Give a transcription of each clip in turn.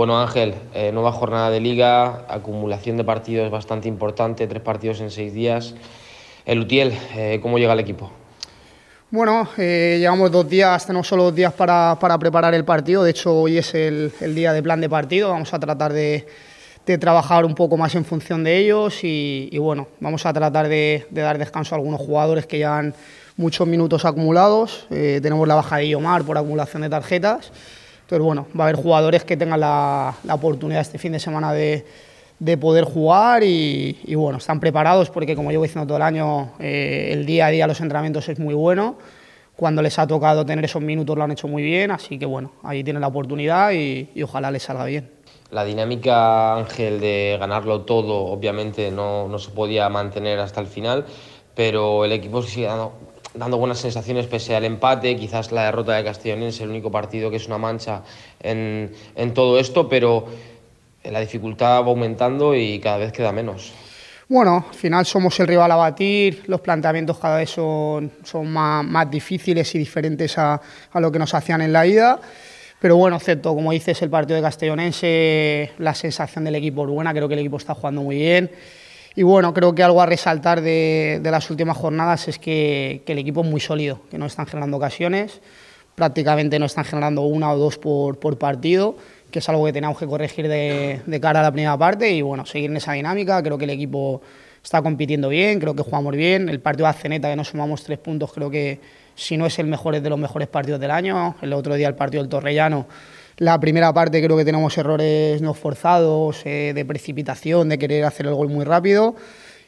Bueno, Ángel, eh, nueva jornada de liga, acumulación de partidos bastante importante, tres partidos en seis días. El eh, Utiel, eh, ¿cómo llega el equipo? Bueno, llevamos dos días, tenemos solo dos días para, preparar el partido. De hecho, hoy es el, día de plan de partido. Vamos a tratar de, trabajar un poco más en función de ellos y, bueno, vamos a tratar de, dar descanso a algunos jugadores que ya han muchos minutos acumulados. tenemos la baja de Iomar por acumulación de tarjetas pero bueno, va a haber jugadores que tengan la, oportunidad este fin de semana de, poder jugar y, bueno, están preparados porque como llevo diciendo todo el año, eh, el día a día los entrenamientos es muy bueno. Cuando les ha tocado tener esos minutos lo han hecho muy bien, así que bueno, ahí tienen la oportunidad y, ojalá les salga bien. La dinámica, Ángel, de ganarlo todo, obviamente no, no se podía mantener hasta el final, pero el equipo sigue dando dando buenas sensaciones pese al empate, quizás la derrota de es el único partido que es una mancha en, todo esto, pero eh, la dificultad va aumentando y cada vez queda menos. Bueno, al final somos el rival a batir, los planteamientos cada vez son, más, difíciles y diferentes a, lo que nos hacían en la ida. Pero bueno, excepto, como dices, el partido de Castellonense, la sensación del equipo es buena, creo que el equipo está jugando muy bien. Y bueno, creo que algo a resaltar de, las últimas jornadas es que, el equipo es muy sólido, que no están generando ocasiones, prácticamente no están generando una o dos por, por partido, que es algo que tenemos que corregir de, cara a la primera parte y bueno, seguir en esa dinámica. Creo que el equipo está compitiendo bien, creo que jugamos bien. El partido de Azeneta, que nos sumamos tres puntos, creo que si no es el mejor, es de los mejores partidos del año. El otro día el partido del Torrellano la primera parte creo que tenemos errores no forzados, eh, de precipitación, de querer hacer el gol muy rápido.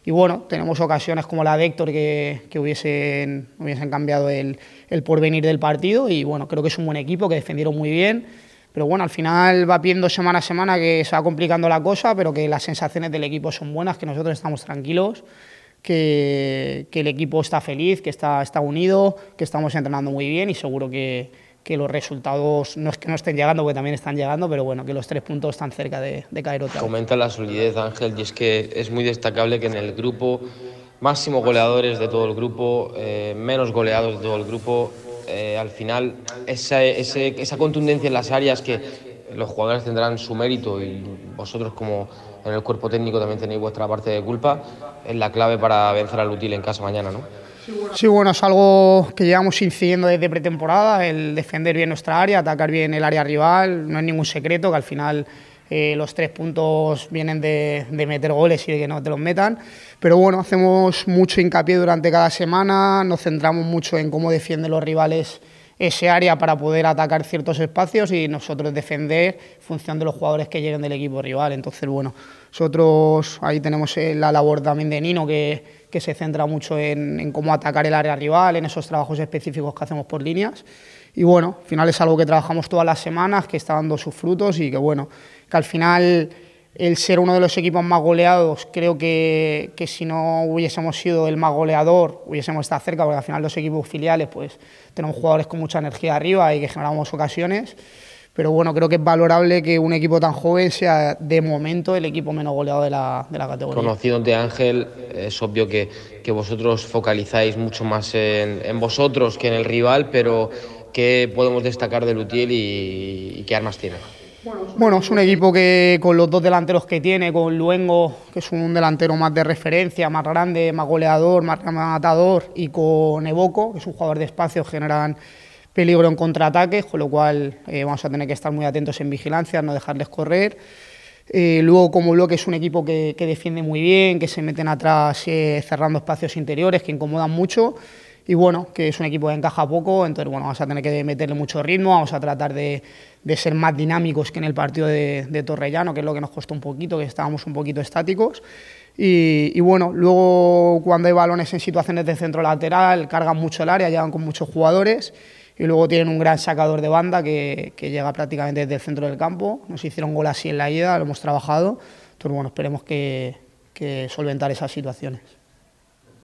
Y bueno, tenemos ocasiones como la de Héctor que, que hubiesen, hubiesen cambiado el, el, porvenir del partido. Y bueno, creo que es un buen equipo, que defendieron muy bien. Pero bueno, al final va viendo semana a semana que se va complicando la cosa, pero que las sensaciones del equipo son buenas, que nosotros estamos tranquilos, que, que el equipo está feliz, que está, está unido, que estamos entrenando muy bien y seguro que, que los resultados no es que no estén llegando, que también están llegando, pero bueno, que los tres puntos están cerca de, caer otra. Vez. Comenta la solidez, Ángel, y es que es muy destacable que en el grupo, máximo goleadores de todo el grupo, eh, menos goleados de todo el grupo, eh, al final esa, esa contundencia en las áreas que los jugadores tendrán su mérito y vosotros como en el cuerpo técnico también tenéis vuestra parte de culpa, es la clave para vencer al útil en casa mañana, ¿no? Sí, bueno, es algo que llevamos incidiendo desde pretemporada, el defender bien nuestra área, atacar bien el área rival, no es ningún secreto que al final eh, los tres puntos vienen de, de, meter goles y de que no te los metan, pero bueno, hacemos mucho hincapié durante cada semana, nos centramos mucho en cómo defienden los rivales ese área para poder atacar ciertos espacios y nosotros defender en función de los jugadores que lleguen del equipo rival. Entonces, bueno, nosotros ahí tenemos eh, la labor también de Nino, que, se centra mucho en, en cómo atacar el área rival, en esos trabajos específicos que hacemos por líneas. Y bueno, al final es algo que trabajamos todas las semanas, que está dando sus frutos y que bueno, que al final el ser uno de los equipos más goleados, creo que, si no hubiésemos sido el más goleador, hubiésemos estado cerca, porque al final los equipos filiales pues tenemos jugadores con mucha energía arriba y que generamos ocasiones. Pero bueno, creo que es valorable que un equipo tan joven sea de momento el equipo menos goleado de la, categoría. Conocido de Ángel, es obvio que, vosotros focalizáis mucho más en, vosotros que en el rival, pero ¿qué podemos destacar del Lutiel y qué armas tiene? Bueno, es un equipo que con los dos delanteros que tiene, con Luengo, que es un delantero más de referencia, más grande, más goleador, más matador, y con Evoco, que es un jugador de espacios, generan peligro en contraataques, con lo cual eh, vamos a tener que estar muy atentos en vigilancia, no dejarles correr. Eh, luego, como que es un equipo que, defiende muy bien, que se meten atrás eh, cerrando espacios interiores, que incomodan mucho y bueno, que es un equipo que encaja poco, entonces bueno, vamos a tener que meterle mucho ritmo, vamos a tratar de, ser más dinámicos que en el partido de, Torrellano, que es lo que nos costó un poquito, que estábamos un poquito estáticos. Y, bueno, luego cuando hay balones en situaciones de centro lateral, cargan mucho el área, llegan con muchos jugadores y luego tienen un gran sacador de banda que, llega prácticamente desde el centro del campo. Nos hicieron gol así en la ida, lo hemos trabajado, entonces bueno, esperemos que, que solventar esas situaciones.